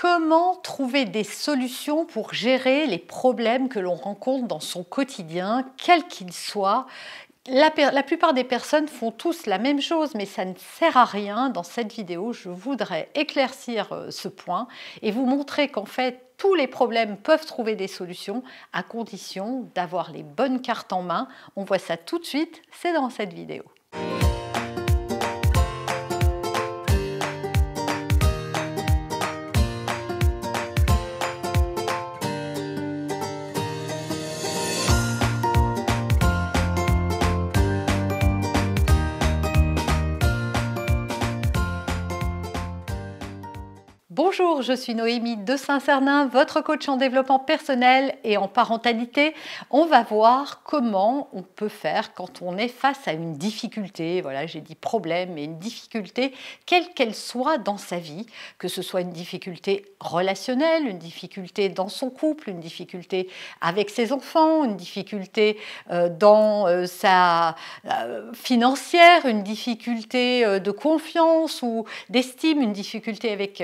comment trouver des solutions pour gérer les problèmes que l'on rencontre dans son quotidien, quels qu'ils soient La, la, plupart des personnes font tous la même chose, mais ça ne sert à rien. Dans cette vidéo, je voudrais éclaircir euh, ce point et vous montrer qu'en fait, tous les problèmes peuvent trouver des solutions à condition d'avoir les bonnes cartes en main. On voit ça tout de suite, c'est dans cette vidéo. Bonjour, je suis Noémie de saint sernin votre coach en développement personnel et en parentalité. On va voir comment on peut faire quand on est face à une difficulté. Voilà, j'ai dit problème, mais une difficulté, quelle qu'elle soit dans sa vie, que ce soit une difficulté relationnelle, une difficulté dans son couple, une difficulté avec ses enfants, une difficulté euh, dans euh, sa euh, financière, une difficulté de confiance ou d'estime, une difficulté avec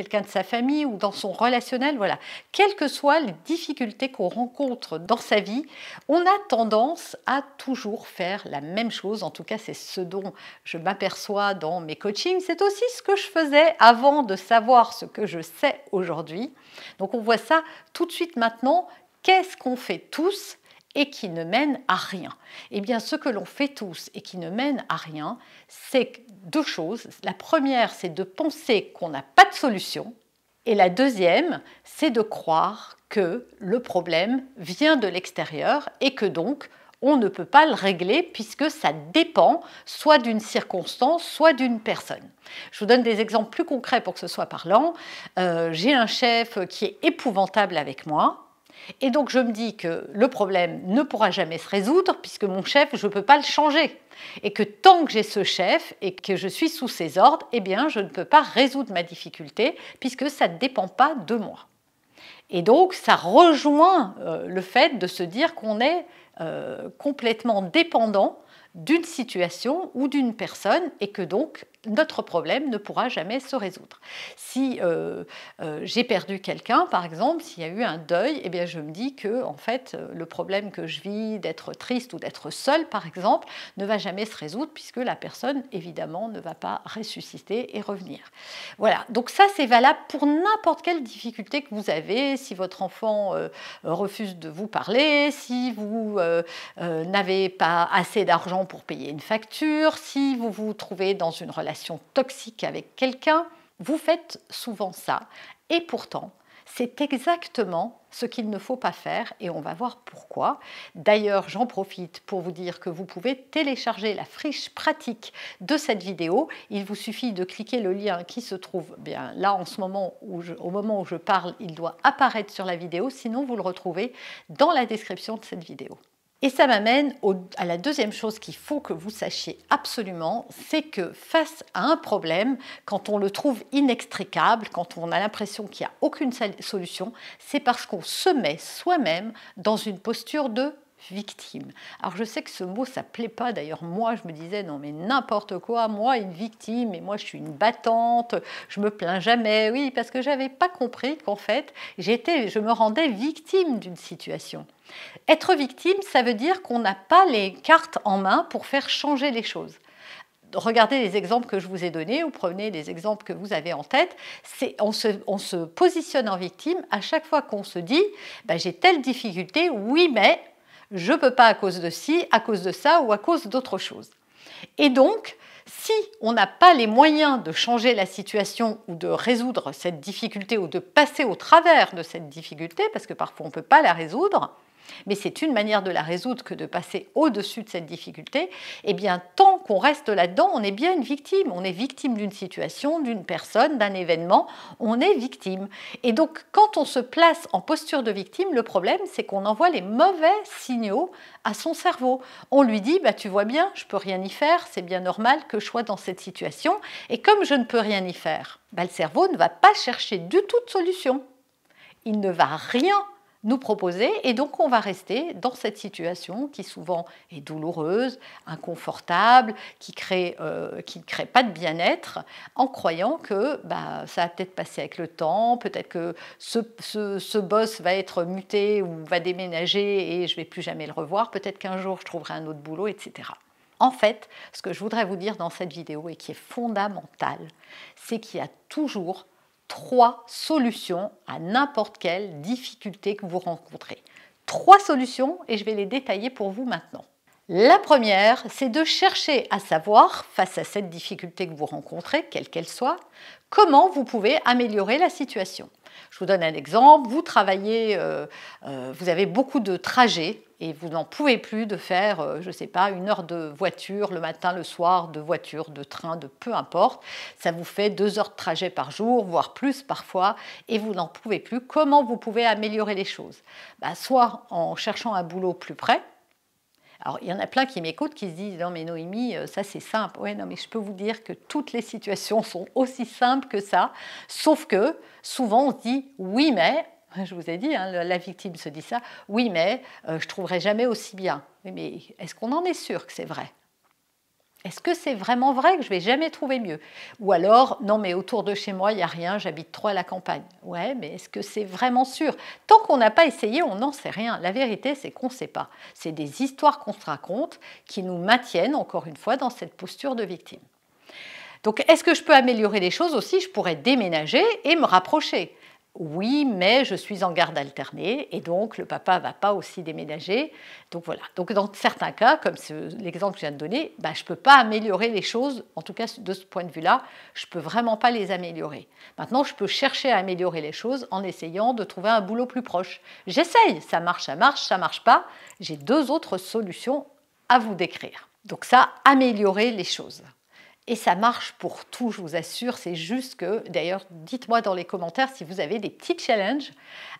quelqu'un de sa famille ou dans son relationnel, voilà. Quelles que soient les difficultés qu'on rencontre dans sa vie, on a tendance à toujours faire la même chose. En tout cas, c'est ce dont je m'aperçois dans mes coachings. C'est aussi ce que je faisais avant de savoir ce que je sais aujourd'hui. Donc on voit ça tout de suite maintenant. Qu'est-ce qu'on fait tous et qui ne mène à rien. Eh bien, ce que l'on fait tous et qui ne mène à rien, c'est deux choses. La première, c'est de penser qu'on n'a pas de solution. Et la deuxième, c'est de croire que le problème vient de l'extérieur et que donc on ne peut pas le régler puisque ça dépend soit d'une circonstance, soit d'une personne. Je vous donne des exemples plus concrets pour que ce soit parlant. Euh, j'ai un chef qui est épouvantable avec moi et donc je me dis que le problème ne pourra jamais se résoudre puisque mon chef, je ne peux pas le changer. Et que tant que j'ai ce chef et que je suis sous ses ordres, eh bien je ne peux pas résoudre ma difficulté puisque ça ne dépend pas de moi. Et donc, ça rejoint euh, le fait de se dire qu'on est euh, complètement dépendant d'une situation ou d'une personne et que donc notre problème ne pourra jamais se résoudre. Si euh, j'ai perdu quelqu'un, par exemple, s'il y a eu un deuil, eh bien je me dis que en fait le problème que je vis d'être triste ou d'être seul, par exemple, ne va jamais se résoudre puisque la personne évidemment ne va pas ressusciter et revenir. Voilà. Donc ça c'est valable pour n'importe quelle difficulté que vous avez, si votre enfant euh, refuse de vous parler, si vous euh, euh, n'avez pas assez d'argent pour payer une facture, si vous vous trouvez dans une relation toxique avec quelqu'un. Vous faites souvent ça. Et pourtant, c'est exactement ce qu'il ne faut pas faire et on va voir pourquoi. D'ailleurs, j'en profite pour vous dire que vous pouvez télécharger la friche pratique de cette vidéo. Il vous suffit de cliquer le lien qui se trouve bien là en ce moment au moment où je parle, il doit apparaître sur la vidéo, sinon vous le retrouvez dans la description de cette vidéo. Et ça m'amène à la deuxième chose qu'il faut que vous sachiez absolument, c'est que face à un problème, quand on le trouve inextricable, quand on a l'impression qu'il n'y a aucune solution, c'est parce qu'on se met soi-même dans une posture de victime. Alors je sais que ce mot, ça plaît pas. D'ailleurs, moi, je me disais, non, mais n'importe quoi, moi, une victime, et moi, je suis une battante, je me plains jamais. Oui, parce que j'avais pas compris qu'en fait, j'étais, je me rendais victime d'une situation. Être victime, ça veut dire qu'on n'a pas les cartes en main pour faire changer les choses regardez les exemples que je vous ai donnés ou prenez les exemples que vous avez en tête. C'est, on, se, positionne en victime à chaque fois qu'on se dit bah, j'ai telle difficulté, oui, mais je ne peux pas à cause de ci, à cause de ça ou à cause d'autre chose. Et donc, si on n'a pas les moyens de changer la situation ou de résoudre cette difficulté ou de passer au travers de cette difficulté, parce que parfois on ne peut pas la résoudre, mais c'est une manière de la résoudre que de passer au-dessus de cette difficulté. Eh bien, tant qu'on reste là-dedans, on est bien une victime. On est victime d'une situation, d'une personne, d'un événement. On est victime. Et donc, quand on se place en posture de victime, le problème, c'est qu'on envoie les mauvais signaux à son cerveau. On lui dit, bah, tu vois bien, je peux rien y faire, c'est bien normal que je sois dans cette situation. Et comme je ne peux rien y faire, bah, le cerveau ne va pas chercher du tout de solution. Il ne va rien nous proposer. Et donc on va rester dans cette situation qui souvent est douloureuse, inconfortable, qui, crée, euh, qui ne crée pas de bien-être, en croyant que bah, ça va peut-être passer avec le temps, peut-être que ce, boss va être muté ou va déménager et je vais plus jamais le revoir, peut-être qu'un jour je trouverai un autre boulot, etc. En fait, ce que je voudrais vous dire dans cette vidéo et qui est fondamental, c'est qu'il y a toujours trois solutions à n'importe quelle difficulté que vous rencontrez. Trois solutions et je vais les détailler pour vous maintenant. La première, c'est de chercher à savoir, face à cette difficulté que vous rencontrez, quelle qu'elle soit, comment vous pouvez améliorer la situation. Je vous donne un exemple, vous travaillez, euh, euh, vous avez beaucoup de trajets et vous n'en pouvez plus de faire, euh, je ne sais pas, une heure de voiture le matin, le soir, de voiture, de train, de peu importe. Ça vous fait deux heures de trajet par jour, voire plus parfois, et vous n'en pouvez plus. Comment vous pouvez améliorer les choses bah, Soit en cherchant un boulot plus près, alors, il y en a plein qui m'écoutent qui se disent Non, mais Noémie, euh, ça c'est simple. Oui, non, mais je peux vous dire que toutes les situations sont aussi simples que ça. Sauf que souvent on se dit Oui, mais je vous ai dit, hein, la victime se dit ça. Oui, mais je euh, je trouverai jamais aussi bien. mais est-ce qu'on en est sûr que c'est vrai Est-ce que c'est vraiment vrai que je vais jamais trouver mieux Ou alors, non, mais autour de chez moi, il n'y a rien, j'habite trop à la campagne. Ouais, mais est-ce que c'est vraiment sûr Tant qu'on n'a pas essayé, on n'en sait rien. La vérité, c'est qu'on ne sait pas. C'est des histoires qu'on se raconte qui nous maintiennent, encore une fois, dans cette posture de victime. Donc, est-ce que je peux améliorer les choses aussi Je pourrais déménager et me rapprocher oui, mais je suis en garde alternée et donc le papa va pas aussi déménager. Donc voilà. Donc dans certains cas, comme l'exemple que je viens de donner, bah, je ne peux pas améliorer les choses, en tout cas de ce point de vue-là, je ne peux vraiment pas les améliorer. Maintenant, je peux chercher à améliorer les choses en essayant de trouver un boulot plus proche. J'essaye, ça marche, ça marche, ça marche pas. J'ai deux autres solutions à vous décrire. Donc ça, améliorer les choses. Et ça marche pour tout, je vous assure. C'est juste que, d'ailleurs, dites-moi dans les commentaires si vous avez des petits challenges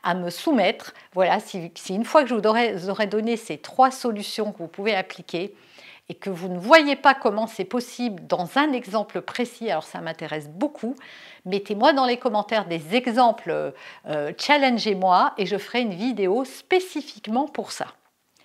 à me soumettre. Voilà, si, une fois que je vous aurais, donné ces trois solutions que vous pouvez appliquer, et que vous ne voyez pas comment c'est possible dans un exemple précis, alors ça m'intéresse beaucoup, mettez-moi dans les commentaires des exemples, euh, challengez-moi et je ferai une vidéo spécifiquement pour ça.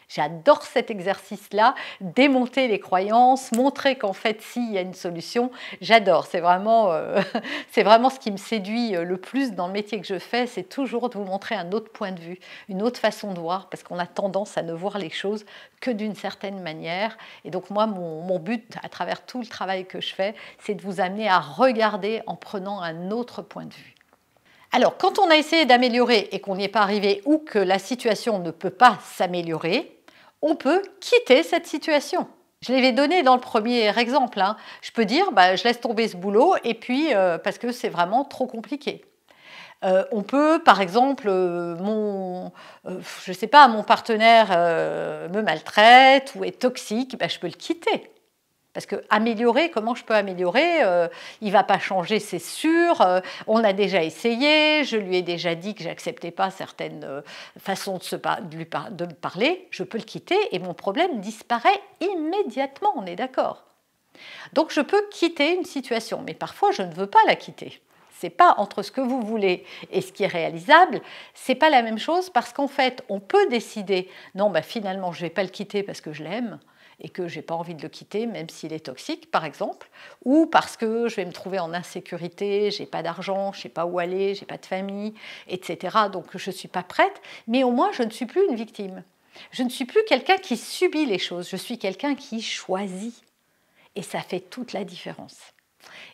J'adore cet exercice-là, démonter les croyances, montrer qu'en fait, s'il y a une solution, j'adore. C'est vraiment, euh, ce qui me séduit euh, le plus dans le métier que je fais, c'est toujours de vous montrer un autre point de vue, une autre façon de voir, parce qu'on a tendance à ne voir les choses que d'une certaine manière. Et donc moi, mon but à travers tout le travail que je fais, c'est de vous amener à regarder en prenant un autre point de vue. Alors, quand on a essayé d'améliorer et qu'on n'y est pas arrivé ou que la situation ne peut pas s'améliorer, on peut quitter cette situation. Je l'avais donné dans le premier exemple. Hein. Je peux dire, bah, je laisse tomber ce boulot et puis euh, parce que c'est vraiment trop compliqué. Euh, on peut, par exemple, euh, mon, je sais pas, mon partenaire me maltraite ou est toxique, bah, je peux le quitter. Parce que améliorer, comment je peux améliorer Il euh, Il va pas changer, c'est sûr. Euh, on a déjà essayé. Je lui ai déjà dit que j'acceptais pas certaines euh, façons de, me parler. Je peux le quitter et mon problème disparaît immédiatement. On est d'accord. Donc je peux quitter une situation, mais parfois je ne veux pas la quitter. C'est pas entre ce que vous voulez et ce qui est réalisable, c'est pas la même chose parce qu'en fait, on peut décider non, bah finalement, je vais pas le quitter parce que je l'aime et que je n'ai pas envie de le quitter, même s'il est toxique, par exemple, ou parce que je vais me trouver en insécurité, n'ai pas d'argent, je sais pas où aller, j'ai pas de famille, etc. Donc je ne suis pas prête, mais au moins je ne suis plus une victime. Je ne suis plus quelqu'un qui subit les choses, je suis quelqu'un qui choisit. Et ça fait toute la différence.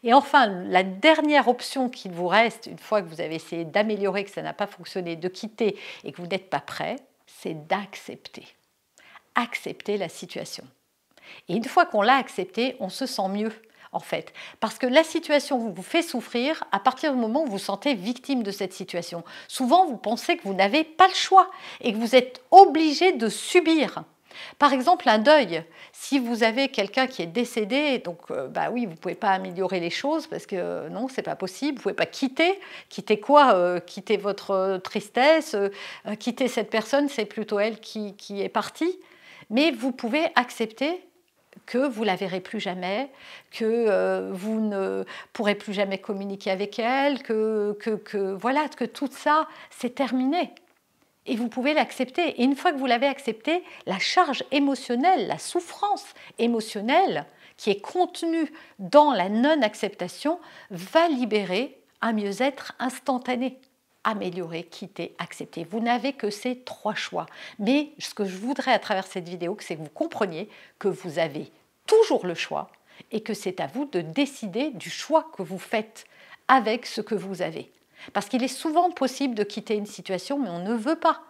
Et enfin, la dernière option qu'il vous reste, une fois que vous avez essayé d'améliorer, que ça n'a pas fonctionné, de quitter et que vous n'êtes pas prêt, c'est d'accepter accepter la situation. Et une fois qu'on l'a acceptée, on se sent mieux en fait. Parce que la situation vous fait souffrir à partir du moment où vous vous sentez victime de cette situation. Souvent, vous pensez que vous n'avez pas le choix et que vous êtes obligé de subir. Par exemple, un deuil. Si vous avez quelqu'un qui est décédé, donc euh, bah oui, vous pouvez pas améliorer les choses parce que euh, non, c'est pas possible. Vous pouvez pas quitter. Quitter quoi euh, Quitter votre tristesse. quitter cette personne, c'est plutôt elle qui est partie mais vous pouvez accepter que vous la verrez plus jamais, que euh, vous ne pourrez plus jamais communiquer avec elle, que, voilà, que tout ça, c'est terminé. Et vous pouvez l'accepter. Et une fois que vous l'avez accepté, la charge émotionnelle, la souffrance émotionnelle qui est contenue dans la non-acceptation va libérer un mieux-être instantané améliorer, quitter, accepter. Vous n'avez que ces trois choix. Mais ce que je voudrais à travers cette vidéo, c'est que vous compreniez que vous avez toujours le choix et que c'est à vous de décider du choix que vous faites avec ce que vous avez. Parce qu'il est souvent possible de quitter une situation, mais on ne veut pas.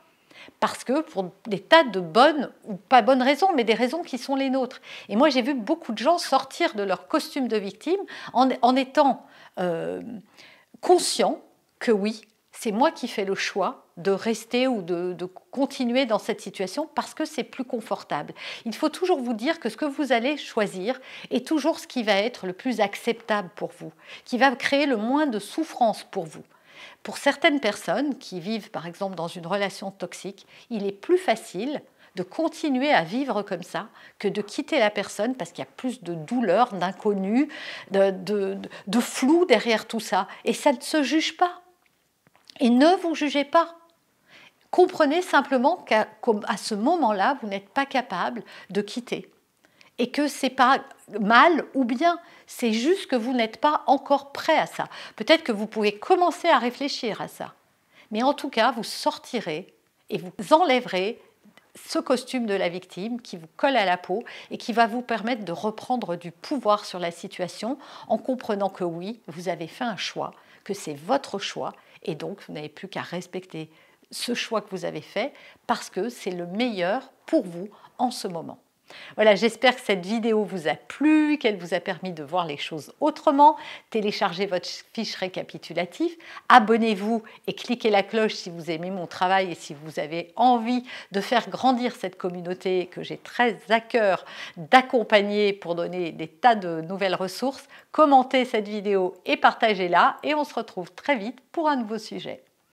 Parce que pour des tas de bonnes, ou pas bonnes raisons, mais des raisons qui sont les nôtres. Et moi, j'ai vu beaucoup de gens sortir de leur costume de victime en, étant euh, conscients que oui, c'est moi qui fais le choix de rester ou de, continuer dans cette situation parce que c'est plus confortable. Il faut toujours vous dire que ce que vous allez choisir est toujours ce qui va être le plus acceptable pour vous, qui va créer le moins de souffrance pour vous. Pour certaines personnes qui vivent par exemple dans une relation toxique, il est plus facile de continuer à vivre comme ça que de quitter la personne parce qu'il y a plus de douleur, d'inconnu, de flou derrière tout ça. Et ça ne se juge pas et ne vous jugez pas. Comprenez simplement qu'à ce moment-là, vous n'êtes pas capable de quitter et que ce c'est pas mal ou bien, c'est juste que vous n'êtes pas encore prêt à ça. Peut-être que vous pouvez commencer à réfléchir à ça. Mais en tout cas, vous sortirez et vous enlèverez ce costume de la victime qui vous colle à la peau et qui va vous permettre de reprendre du pouvoir sur la situation en comprenant que oui, vous avez fait un choix, que c'est votre choix et donc, vous n'avez plus qu'à respecter ce choix que vous avez fait parce que c'est le meilleur pour vous en ce moment. Voilà, j'espère que cette vidéo vous a plu, qu'elle vous a permis de voir les choses autrement. Téléchargez votre fiche récapitulative, abonnez-vous et cliquez la cloche si vous aimez mon travail et si vous avez envie de faire grandir cette communauté que j'ai très à cœur d'accompagner pour donner des tas de nouvelles ressources. Commentez cette vidéo et partagez-la et on se retrouve très vite pour un nouveau sujet.